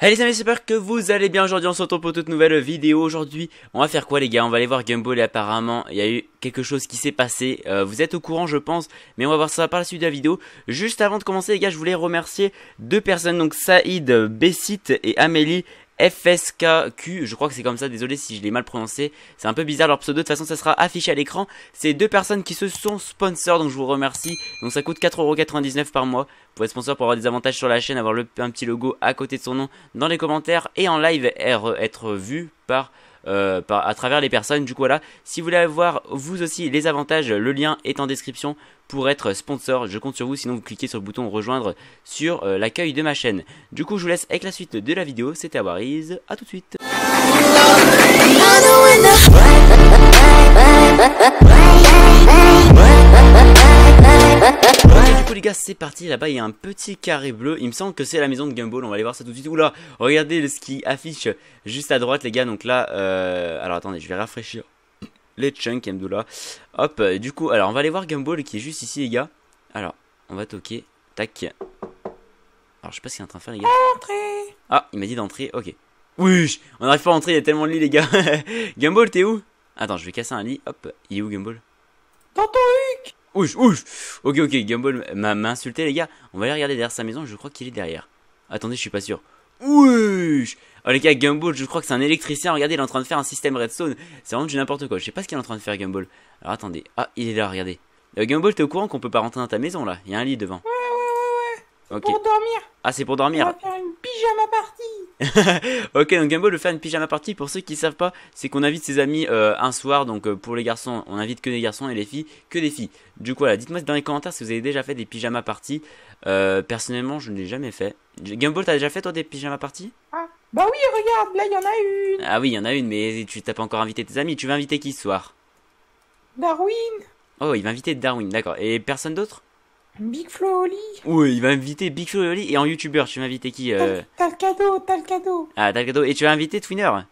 Hey les amis, j'espère que vous allez bien. Aujourd'hui, on se retrouve pour toute nouvelle vidéo. Aujourd'hui, on va faire quoi les gars On va aller voir Gumball et apparemment, il y a eu quelque chose qui s'est passé. Euh, vous êtes au courant, je pense, mais on va voir ça par la suite de la vidéo. Juste avant de commencer les gars, je voulais remercier deux personnes, donc Saïd Bessit et Amélie FSKQ, je crois que c'est comme ça, désolé si je l'ai mal prononcé, c'est un peu bizarre leur pseudo, de toute façon ça sera affiché à l'écran, c'est deux personnes qui se sont sponsors, donc je vous remercie, donc ça coûte 4,99€ par mois, vous pouvez être sponsor pour avoir des avantages sur la chaîne, avoir le, un petit logo à côté de son nom dans les commentaires, et en live e, être vu par euh, à travers les personnes. Du coup voilà, si vous voulez avoir vous aussi les avantages, le lien est en description pour être sponsor. Je compte sur vous, sinon vous cliquez sur le bouton rejoindre sur euh, l'accueil de ma chaîne. Du coup je vous laisse avec la suite de la vidéo, c'était Abariz, à tout de suite. c'est parti. Là-bas, il y a un petit carré bleu. Il me semble que c'est la maison de Gumball. On va aller voir ça tout de suite. Oula, regardez ce qui affiche juste à droite, les gars. Donc là, euh, alors attendez, je vais rafraîchir les chunks Mdoula. Hop, euh, du coup, alors on va aller voir Gumball qui est juste ici, les gars. Alors, on va toquer. Tac. Alors, je sais pas ce qu'il est en train de faire, les gars. Ah, il m'a dit d'entrer. Ok. Wish on n'arrive pas à entrer, il y a tellement de lits, les gars. Gumball, t'es où Attends, je vais casser un lit. Hop, il est où, Gumball Ouf, ouf. Ok, ok, Gumball m'a insulté, les gars. On va aller regarder derrière sa maison. Je crois qu'il est derrière. Attendez, je suis pas sûr. Ouf. Oh les gars, Gumball, je crois que c'est un électricien. Regardez, il est en train de faire un système redstone. C'est vraiment du n'importe quoi. Je sais pas ce qu'il est en train de faire, Gumball. Alors attendez. Ah, il est là, regardez. Euh, Gumball, t'es au courant qu'on peut pas rentrer dans ta maison là Il y a un lit devant. Ouais, ouais, ouais, ouais. Pour dormir. Ah, c'est pour dormir. On va faire une pyjama partie. ok, donc Gumbo le fait une pyjama party. Pour ceux qui ne savent pas, c'est qu'on invite ses amis euh, un soir. Donc euh, pour les garçons, on invite que des garçons et les filles, que des filles. Du coup, voilà, dites-moi dans les commentaires si vous avez déjà fait des pyjama parties. Euh, personnellement, je ne l'ai jamais fait. Gumball, t'as déjà fait toi des pyjama parties ah, Bah oui, regarde, là il y en a une. Ah oui, il y en a une, mais tu t'as pas encore invité tes amis. Tu vas inviter qui ce soir Darwin. Oh, il va inviter Darwin, d'accord. Et personne d'autre Big Flo Oli Oui, il va inviter Big Flo et Et en youtubeur, tu vas inviter qui euh Talcado, T'as le cadeau, t'as le cadeau. Ah, t'as le cadeau. Et tu vas inviter Twinner euh,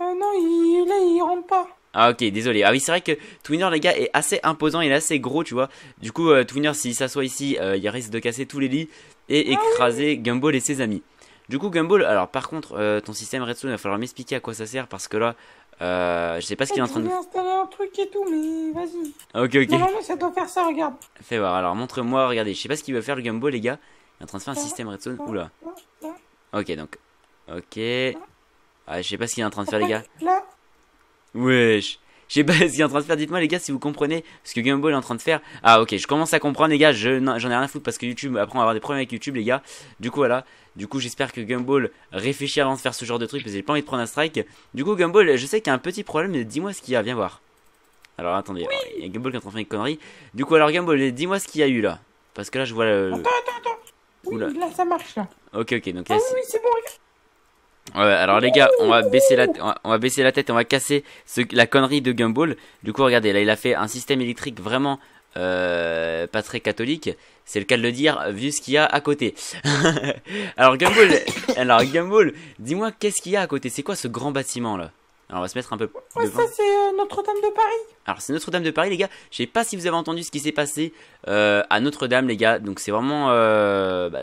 Non, il, là, il rentre pas. Ah ok, désolé. Ah oui, c'est vrai que Twinner, les gars, est assez imposant, il est assez gros, tu vois. Du coup, euh, Twinner, s'il s'assoit ici, il risque de casser tous les lits et ah écraser Gumball et ses amis. Du coup, Gumball, alors par contre, ton système Redstone, il va falloir m'expliquer à quoi ça sert parce que là, euh, je sais pas ce ah, qu'il est en train de. installer un truc et tout, mais vas-y. Ok, ok. ça doit faire ça, regarde. Fais voir, alors montre-moi, regardez. Je sais pas ce qu'il veut faire le gumbo, les gars. Il est en train de faire un système redstone. Oula. Ok, donc. Ok. Ah, je sais pas ce qu'il est en train de faire, les gars. Là. Wesh sais pas ce qu'il est en train de faire. Dites-moi les gars si vous comprenez ce que Gumball est en train de faire. Ah ok, je commence à comprendre les gars. J'en ai rien à foutre parce que YouTube, apprend à avoir des problèmes avec YouTube les gars. Du coup voilà. Du coup j'espère que Gumball réfléchit avant de faire ce genre de truc parce que j'ai pas envie de prendre un strike. Du coup Gumball, je sais qu'il y a un petit problème, mais dis-moi ce qu'il y a, viens voir. Alors attendez, oui. Oh, il y a Gumball qui est en train de faire une connerie. Du coup alors Gumball, dis-moi ce qu'il y a eu là. Parce que là je vois le... Attends, attends, attends. Oui, là ça marche là. Ok ok donc ah c'est bon alors les gars, on va baisser la, on va baisser la tête, on va casser la connerie de Gumball. Du coup, regardez, là, il a fait un système électrique vraiment euh, pas très catholique. C'est le cas de le dire, vu ce qu'il y a à côté. alors Gumball, alors dis-moi qu'est-ce qu'il y a à côté C'est quoi ce grand bâtiment là alors on va se mettre un peu. Ouais, ça c'est euh, Notre-Dame de Paris. Alors c'est Notre-Dame de Paris les gars. Je sais pas si vous avez entendu ce qui s'est passé euh, à Notre-Dame, les gars. Donc c'est vraiment, euh, bah,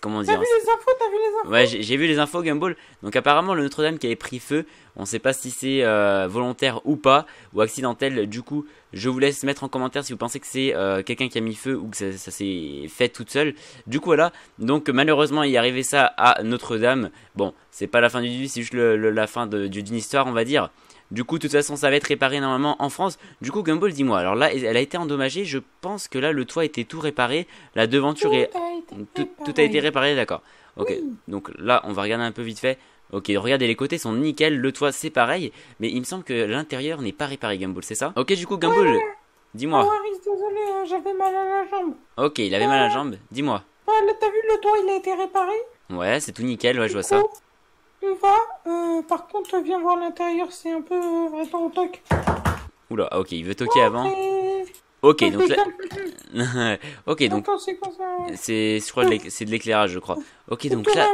comment dire T'as les infos Ouais, j'ai, vu les infos Gumball. Donc apparemment le Notre-Dame qui avait pris feu. On sait pas si c'est euh, volontaire ou pas ou accidentel. Du coup, je vous laisse mettre en commentaire si vous pensez que c'est quelqu'un qui a mis feu ou que ça, s'est fait toute seule. Du coup voilà. Donc malheureusement, il est arrivé ça à Notre-Dame. Bon, c'est pas la fin du début, c'est juste la fin d'une histoire, on va dire. Du coup, de toute façon, ça va être réparé normalement en France. Du coup, Gumball, dis-moi. Alors là, elle a été endommagée. Je pense que là, le toit était tout réparé. La devanture tout est. tout, a été réparé, d'accord. Ok. Donc là, on va regarder un peu vite fait. Ok, regardez, les côtés sont nickel. Le toit, c'est pareil. Mais il me semble que l'intérieur n'est pas réparé, Gumball, c'est ça Ok, du coup, Gumball, dis-moi. Oh, euh, j'avais mal à la jambe. Ok, il avait mal à la euh, jambe. Dis-moi. Ouais, t'as vu, le toit, il a été réparé Ouais, c'est tout nickel, ouais, je vois ça. On va. Euh, par contre, viens voir l'intérieur, c'est un peu. Euh, Attends, on toque. Oula, ok, il veut toquer avant. Hum, hum, ok, donc là... ok, donc c'est quoi c'est de l'éclairage, je crois. Ok, donc là,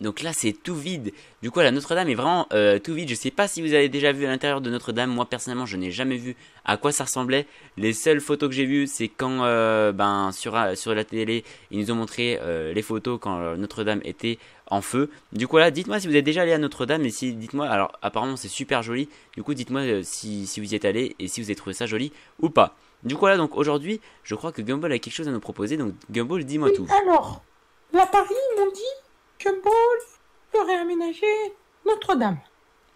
donc là c'est tout vide. Du coup, la Notre-Dame est vraiment euh, tout vide. Je sais pas si vous avez déjà vu à l'intérieur de Notre-Dame. Moi personnellement, je n'ai jamais vu à quoi ça ressemblait. Les seules photos que j'ai vues, c'est quand euh, ben sur euh, sur la télé, ils nous ont montré les photos quand Notre-Dame était en feu. Du coup là, dites-moi si vous êtes déjà allé à Notre-Dame et si dites-moi alors apparemment c'est super joli. Du coup, dites-moi si si vous y êtes allé et si vous avez trouvé ça joli ou pas. Du coup, là donc aujourd'hui, je crois que Gumball a quelque chose à nous proposer. Donc, Gumball, dis-moi tout. Alors, la Paris m'ont dit que Gumball ferait réaménager Notre-Dame.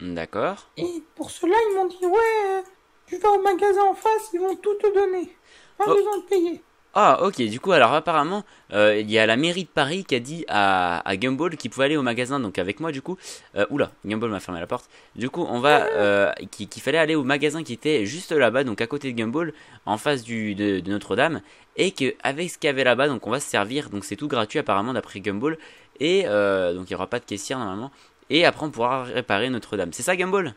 D'accord. Et pour cela, ils m'ont dit Ouais, euh, tu vas au magasin en face, ils vont tout te donner. Pas oh. besoin de payer. Ah ok, du coup alors apparemment euh, il y a la mairie de Paris qui a dit à, à Gumball qu'il pouvait aller au magasin, donc avec moi du coup, euh, oula, Gumball m'a fermé la porte, du coup on va, euh, qu'il fallait aller au magasin qui était juste là-bas, donc à côté de Gumball, en face du, de, de Notre-Dame, et qu'avec ce qu'il y avait là-bas, donc on va se servir, donc c'est tout gratuit apparemment d'après Gumball, et euh, donc il n'y aura pas de caissière normalement, et après on pourra réparer Notre-Dame, c'est ça Gumball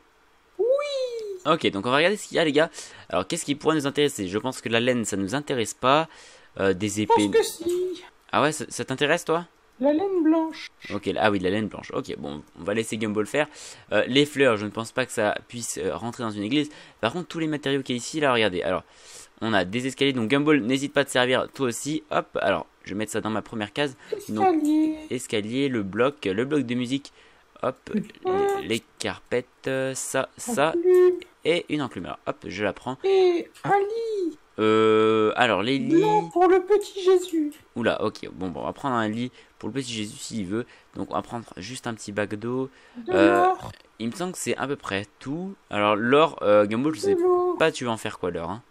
Ok, donc on va regarder ce qu'il y a, les gars. Alors, qu'est-ce qui pourrait nous intéresser Je pense que la laine, ça nous intéresse pas. Euh, des épées. Je pense que si. Ah ouais, ça, t'intéresse, toi La laine blanche. Ok, ah oui, la laine blanche. Ok, bon, on va laisser Gumball faire. Euh, les fleurs, je ne pense pas que ça puisse euh, rentrer dans une église. Par contre, tous les matériaux qu'il y a ici, là, regardez. Alors, on a des escaliers, donc Gumball, n'hésite pas à te servir, toi aussi. Hop, alors, je vais mettre ça dans ma première case. Escalier. escalier, le bloc, le bloc de musique. Hop, les carpettes, ça, ça et une enclumeur. Hop, je la prends. Et un lit euh, alors les lits. Non, pour le petit Jésus. Oula, ok. Bon, bon, on va prendre un lit pour le petit Jésus s'il veut. Donc, on va prendre juste un petit bac d'eau. euh, il me semble que c'est à peu près tout. Alors, l'or, euh, Gambo, je sais pas, tu vas en faire quoi l'or hein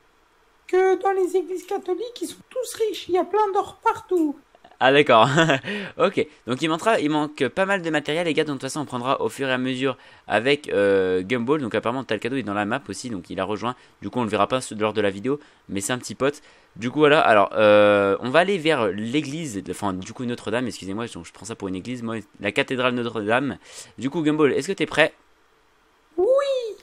Que dans les églises catholiques, ils sont tous riches. Il y a plein d'or partout. Ah d'accord. ok. Donc il, manquera, il manque pas mal de matériel les gars. Donc de toute façon on prendra au fur et à mesure avec euh, Gumball. Donc apparemment Talcado est dans la map aussi. Donc il a rejoint. Du coup on le verra pas lors de la vidéo. Mais c'est un petit pote. Du coup voilà. Alors euh, on va aller vers l'église. Enfin du coup Notre-Dame. Excusez-moi. Je prends ça pour une église. Moi la cathédrale Notre-Dame. Du coup Gumball est-ce que t'es prêt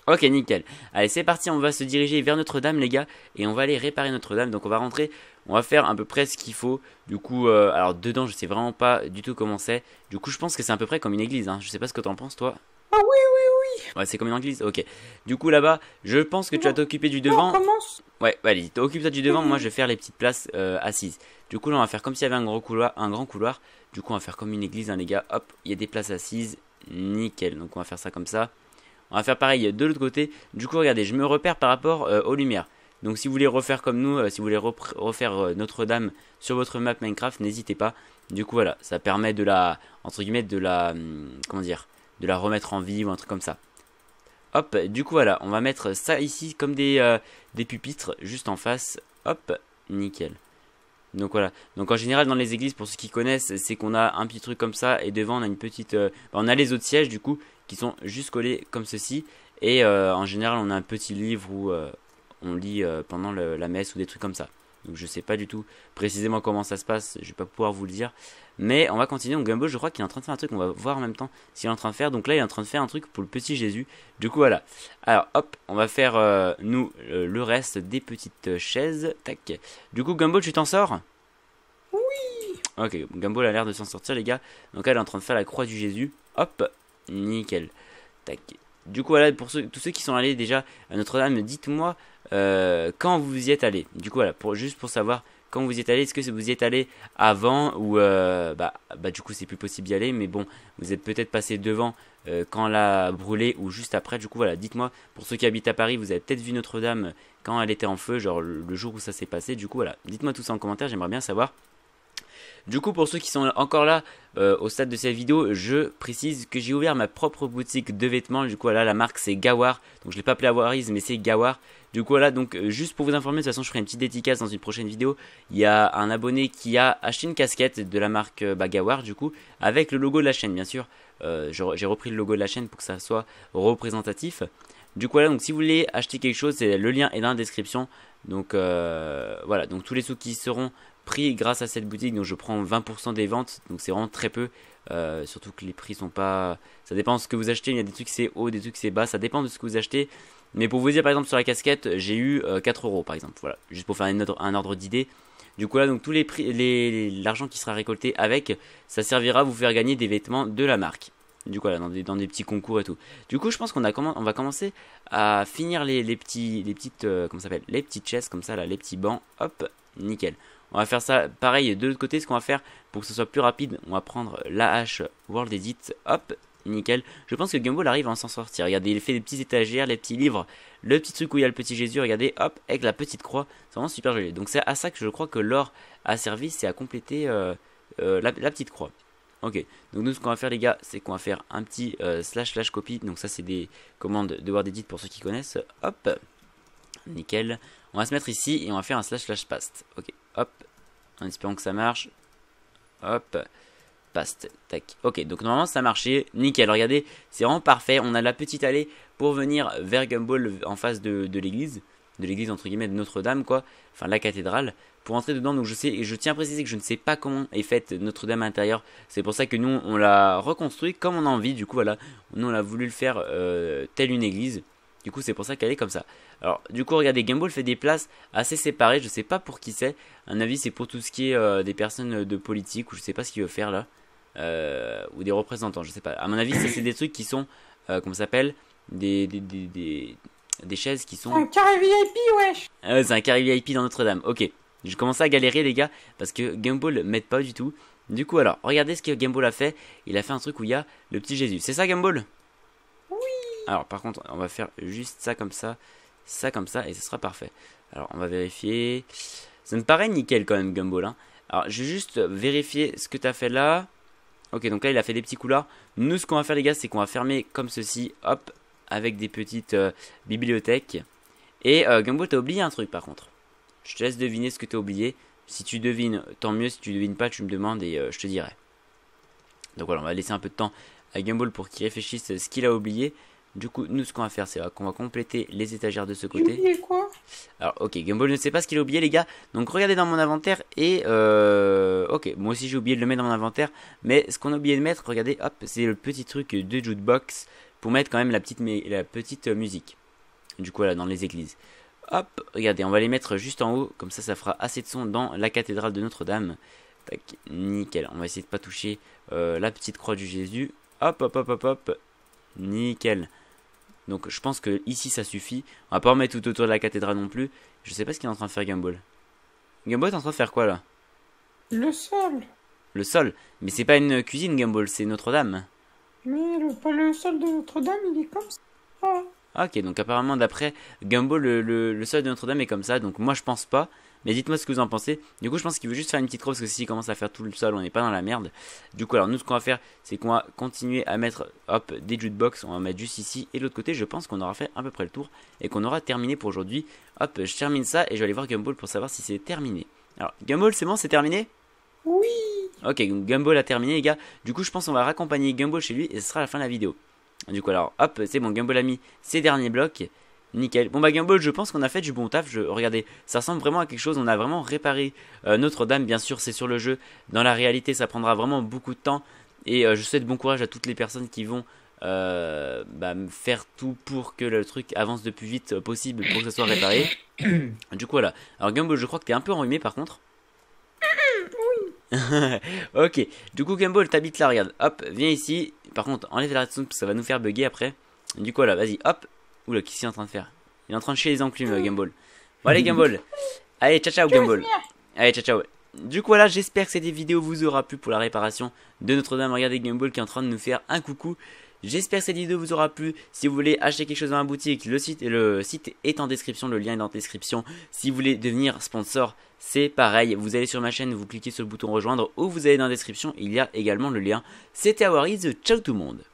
Ok, nickel. Allez, c'est parti, on va se diriger vers Notre-Dame, les gars, et on va aller réparer Notre-Dame. Donc, on va rentrer, on va faire à peu près ce qu'il faut. Du coup, euh, alors dedans, je sais vraiment pas du tout comment c'est. Du coup, je pense que c'est à peu près comme une église. Hein. Je sais pas ce que t'en penses, toi. Ah oui, oui, oui. Ouais, c'est comme une église. Ok. Du coup, là-bas, je pense que tu vas t'occuper du devant. Non, commence. Ouais, allez, toccupe toi du devant. Moi, je vais faire les petites places euh, assises. Du coup, là, on va faire comme s'il y avait un grand couloir, un grand couloir. Du coup, on va faire comme une église, hein, les gars. Hop, il y a des places assises. Nickel. Donc, on va faire ça comme ça. On va faire pareil de l'autre côté. Du coup, regardez, je me repère par rapport euh, aux lumières. Donc si vous voulez refaire comme nous, euh, si vous voulez refaire euh, Notre-Dame sur votre map Minecraft, n'hésitez pas. Du coup voilà, ça permet de la entre guillemets de la hum, comment dire, de la remettre en vie ou un truc comme ça. Hop, du coup voilà, on va mettre ça ici comme des des pupitres juste en face. Hop, nickel. Donc voilà. Donc en général dans les églises, pour ceux qui connaissent, c'est qu'on a un petit truc comme ça et devant on a une petite, bah, on a les autres sièges du coup qui sont juste collés comme ceci. Et euh, en général, on a un petit livre où euh, on lit euh, pendant la messe ou des trucs comme ça. Donc je sais pas du tout précisément comment ça se passe, je vais pas pouvoir vous le dire. Mais on va continuer. Donc Gumbo, je crois qu'il est en train de faire un truc, on va voir en même temps s'il est en train de faire. Donc là, il est en train de faire un truc pour le petit Jésus. Du coup, voilà. Alors hop, on va faire nous le reste des petites chaises. Tac. Du coup, Gumbo, tu t'en sors Oui Ok, Gumbo a l'air de s'en sortir, les gars. Donc là, elle est en train de faire la croix du Jésus. Hop, Nickel. Du coup, voilà, pour ceux, tous ceux qui sont allés déjà à Notre-Dame, dites-moi euh, quand vous y êtes allés. Du coup, voilà, pour, juste pour savoir quand vous y êtes allés, est-ce que vous y êtes allés avant ou euh, bah, bah, du coup c'est plus possible d'y aller, mais bon, vous êtes peut-être passé devant euh, quand la brûlé ou juste après. Du coup voilà, dites-moi, pour ceux qui habitent à Paris, vous avez peut-être vu Notre-Dame quand elle était en feu, genre le jour où ça s'est passé. Du coup voilà, dites-moi tout ça en commentaire, j'aimerais bien savoir du coup, pour ceux qui sont encore là euh, au stade de cette vidéo, je précise que j'ai ouvert ma propre boutique de vêtements. Du coup, là, la marque c'est Gawar. Donc, je l'ai pas appelé Awariz, mais c'est Gawar. Du coup, là donc euh, juste pour vous informer, de toute façon, je ferai une petite dédicace dans une prochaine vidéo. Il y a un abonné qui a acheté une casquette de la marque euh, bah, Gawar, du coup, avec le logo de la chaîne, bien sûr. j'ai repris le logo de la chaîne pour que ça soit représentatif. Du coup, là donc si vous voulez acheter quelque chose, le lien est dans la description. Donc voilà, donc tous les sous qui seront prix grâce à cette boutique. Donc je prends 20% des ventes, donc c'est vraiment très peu. Euh, surtout que les prix sont pas. Ça dépend de ce que vous achetez. Il y a des trucs c'est haut, des trucs c'est bas. Ça dépend de ce que vous achetez. Mais pour vous dire, par exemple, sur la casquette, j'ai eu 4 euh, euros par exemple. Voilà, juste pour faire un ordre, d'idée. Du coup, là, donc tous les prix, l'argent qui sera récolté avec, ça servira à vous faire gagner des vêtements de la marque. Du coup, là, dans des, petits concours et tout. Du coup, je pense qu'on a on va commencer à finir les, les petits, les petites, euh, comment s'appelle, les petites chaises comme ça là, les petits bancs. Hop, nickel. On va faire ça pareil de l'autre côté. Ce qu'on va faire pour que ce soit plus rapide, on va prendre la hache World Edit. Hop, nickel. Je pense que Gumball arrive à s'en sortir. Regardez, il fait des petits étagères, les petits livres, le petit truc où il y a le petit Jésus. Regardez, hop, avec la petite croix. C'est vraiment super joli. Donc c'est à ça que je crois que l'or a servi, c'est à compléter euh, euh, la, petite croix. Ok, donc nous ce qu'on va faire les gars, c'est qu'on va faire un petit euh, slash slash copy. Donc ça c'est des commandes de World Edit pour ceux qui connaissent. Hop, nickel. On va se mettre ici et on va faire un slash slash paste. Ok, Hop. En espérant que ça marche. Hop. Paste. Tac. Ok, donc normalement ça marchait. Nickel. Regardez, c'est vraiment parfait. On a la petite allée pour venir vers Gumball en face de, l'église. De l'église entre guillemets de Notre-Dame, quoi. Enfin, la cathédrale. Pour entrer dedans, donc je sais, et je tiens à préciser que je ne sais pas comment est faite Notre-Dame intérieure. C'est pour ça que nous, on l'a reconstruit comme on a envie. Du coup, voilà. Nous, on a voulu le faire euh, telle une église. Du coup, c'est pour ça qu'elle est comme ça. Alors, du coup, regardez, Gumball fait des places assez séparées. Je sais pas pour qui c'est. Un avis, c'est pour tout ce qui est euh, des personnes de politique ou je sais pas ce qu'il veut faire là. Euh, ou des représentants, je sais pas. À mon avis, c'est des trucs qui sont, euh, comment ça s'appelle des des, chaises qui sont. Un carré VIP, wesh C'est un carré VIP ah dans Notre-Dame. Ok. Je commence à galérer, les gars, parce que Gumball m'aide pas du tout. Du coup, alors, regardez ce que Gumball a fait. Il a fait un truc où il y a le petit Jésus. C'est ça, Gumball alors par contre, on va faire juste ça comme ça, ça comme ça, et ce sera parfait. Alors on va vérifier. Ça me paraît nickel quand même, Gumball. Hein. Alors je vais juste vérifier ce que tu as fait là. Ok, donc là il a fait des petits là Nous, ce qu'on va faire les gars, c'est qu'on va fermer comme ceci, hop, avec des petites euh, bibliothèques. Et euh, Gumball, t'as oublié un truc par contre. Je te laisse deviner ce que t'as oublié. Si tu devines, tant mieux. Si tu devines pas, tu me demandes et euh, je te dirai. Donc voilà, on va laisser un peu de temps à Gumball pour qu'il réfléchisse ce qu'il a oublié. Du coup, nous, ce qu'on va faire, c'est qu'on va compléter les étagères de ce côté. Oublié quoi Alors, ok, Gumball ne sait pas ce qu'il a oublié, les gars. Donc, regardez dans mon inventaire et... Euh, ok, moi aussi, j'ai oublié de le mettre dans mon inventaire. Mais ce qu'on a oublié de mettre, regardez, hop, c'est le petit truc de jukebox pour mettre quand même la petite, la petite euh, musique. Du coup, là, dans les églises. Hop, regardez, on va les mettre juste en haut. Comme ça, ça fera assez de son dans la cathédrale de Notre-Dame. Tac, nickel. On va essayer de pas toucher euh, la petite croix du Jésus. Hop, hop, hop, hop, hop. Nickel. Donc je pense que ici ça suffit. On va pas remettre tout autour de la cathédrale non plus. Je sais pas ce qu'il est en train de faire Gumball. Gumball est en train de faire quoi là Le sol. Le sol Mais c'est pas une cuisine Gumball, c'est Notre-Dame. Mais le, sol de Notre-Dame, il est comme ça. Ah. Ok, donc apparemment d'après Gumball, le sol de Notre-Dame est comme ça, donc moi je pense pas. Mais dites-moi ce que vous en pensez. Du coup, je pense qu'il veut juste faire une petite crosse parce que s'il commence à faire tout le sol, on n'est pas dans la merde. Du coup, alors nous, ce qu'on va faire, c'est qu'on va continuer à mettre hop, des box. On va mettre juste ici. Et de l'autre côté, je pense qu'on aura fait à peu près le tour et qu'on aura terminé pour aujourd'hui. Hop, je termine ça et je vais aller voir Gumball pour savoir si c'est terminé. Alors, Gumball, c'est bon, c'est terminé Oui Ok, Gumball a terminé, les gars. Du coup, je pense qu'on va raccompagner Gumball chez lui et ce sera la fin de la vidéo. Du coup, alors, hop, c'est bon, Gumball a mis ses derniers blocs. Nickel. Bon bah Gumball, je pense qu'on a fait du bon taf. Je, regardez, ça ressemble vraiment à quelque chose. On a vraiment réparé euh, Notre-Dame. Bien sûr, c'est sur le jeu. Dans la réalité, ça prendra vraiment beaucoup de temps. Et euh, je souhaite bon courage à toutes les personnes qui vont euh, bah, faire tout pour que le truc avance le plus vite possible pour que ça soit réparé. du coup, voilà. Alors Gumball, je crois que t'es un peu enrhumé par contre. ok, du coup Gumball, t'habites là, regarde. Hop, viens ici. Par contre, enlève la redstone parce que ça va nous faire bugger après. Du coup, voilà, vas-y, hop, Oula, qu'est-ce qu'il est en train de faire Il est en train de chier les enclumes, euh, Gumball. Bon, allez, Gumball. Allez, ciao, ciao, Gumball. Allez, ciao, ciao. Du coup, voilà, j'espère que cette vidéo vous aura plu pour la réparation de Notre-Dame. Regardez Gumball qui est en train de nous faire un coucou. J'espère que cette vidéo vous aura plu. Si vous voulez acheter quelque chose dans la boutique, le site, le site est en description, le lien est en description. Si vous voulez devenir sponsor, c'est pareil. Vous allez sur ma chaîne, vous cliquez sur le bouton rejoindre ou vous allez dans la description, il y a également le lien. C'était Awariz, ciao tout le monde.